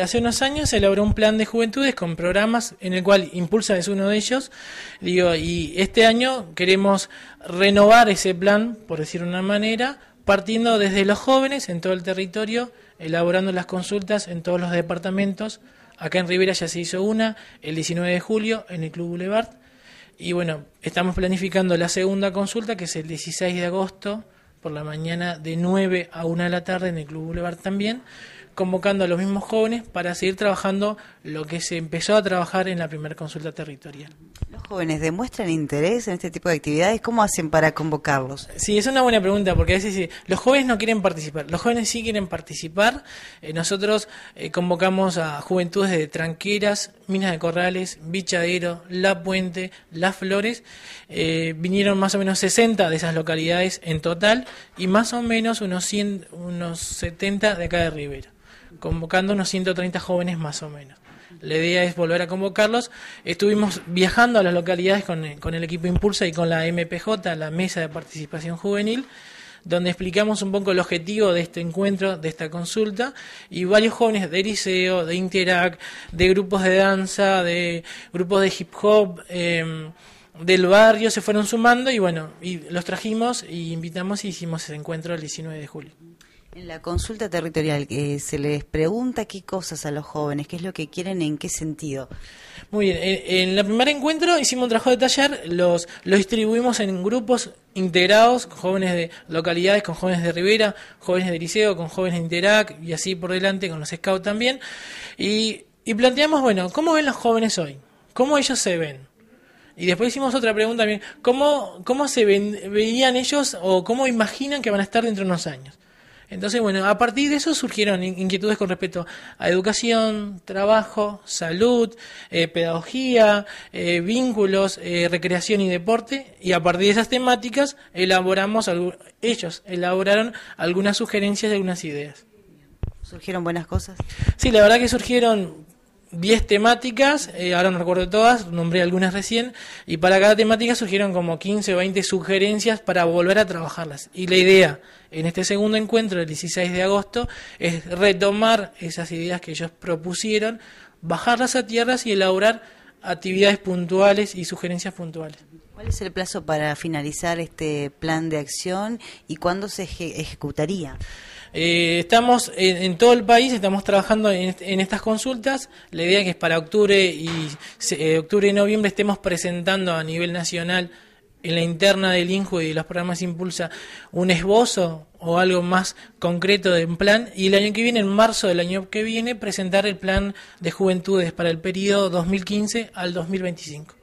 Hace unos años se elaboró un plan de juventudes con programas en el cual Impulsa es uno de ellos. Digo, y este año queremos renovar ese plan, por decir una manera, partiendo desde los jóvenes en todo el territorio, elaborando las consultas en todos los departamentos. Acá en Rivera ya se hizo una el 19 de julio en el Club Boulevard. Y bueno, estamos planificando la segunda consulta, que es el 16 de agosto por la mañana de 9 a 1 de la tarde en el Club Boulevard también, convocando a los mismos jóvenes para seguir trabajando lo que se empezó a trabajar en la primera consulta territorial jóvenes demuestran interés en este tipo de actividades? ¿Cómo hacen para convocarlos? Sí, es una buena pregunta, porque a veces los jóvenes no quieren participar, los jóvenes sí quieren participar. Eh, nosotros eh, convocamos a juventudes de Tranqueras, Minas de Corrales, Bichadero, La Puente, Las Flores. Eh, vinieron más o menos 60 de esas localidades en total y más o menos unos, 100, unos 70 de acá de Rivera, convocando unos 130 jóvenes más o menos. La idea es volver a convocarlos. Estuvimos viajando a las localidades con, eh, el equipo Impulsa y con la MPJ, la Mesa de Participación Juvenil donde explicamos un poco el objetivo de este encuentro, de esta consulta, y varios jóvenes de Eliseo, de Interac, de grupos de danza, de grupos de hip hop, em, del barrio se fueron sumando y bueno, y los trajimos y invitamos y hicimos el encuentro el 19 de julio. En la consulta territorial que eh, se les pregunta qué cosas a los jóvenes, qué es lo que quieren, en qué sentido. Muy bien, en, el primer encuentro hicimos un trabajo de taller, los, los distribuimos en grupos integrados, jóvenes de localidades, con jóvenes de Rivera, jóvenes de Liceo, con jóvenes de Interac y así por delante, con los scouts también. Y, y planteamos, bueno, ¿cómo ven los jóvenes hoy? ¿Cómo ellos se ven? Y después hicimos otra pregunta también, ¿cómo, cómo se ven, veían ellos o cómo imaginan que van a estar dentro de unos años? Entonces, bueno, a partir de eso surgieron inquietudes con respecto a educación, trabajo, salud, eh, pedagogía, eh, vínculos, eh, recreación y deporte, y a partir de esas temáticas elaboramos, ellos elaboraron algunas sugerencias y algunas ideas. ¿Surgieron buenas cosas? Sí, la verdad que surgieron 10 temáticas, eh, ahora no recuerdo todas, nombré algunas recién, y para cada temática surgieron como 15 o 20 sugerencias para volver a trabajarlas. Y la idea en este segundo encuentro, el 16 de agosto, es retomar esas ideas que ellos propusieron, bajarlas a tierras y elaborar actividades puntuales y sugerencias puntuales. ¿Cuál es el plazo para finalizar este plan de acción y cuándo se ejecutaría? Eh, estamos en, todo el país, estamos trabajando en, estas consultas. La idea es que para octubre y eh, octubre y noviembre estemos presentando a nivel nacional en la interna del INJU y los programas Impulsa un esbozo o algo más concreto de un plan y el año que viene, en marzo del año que viene, presentar el plan de juventudes para el periodo 2015 al 2025.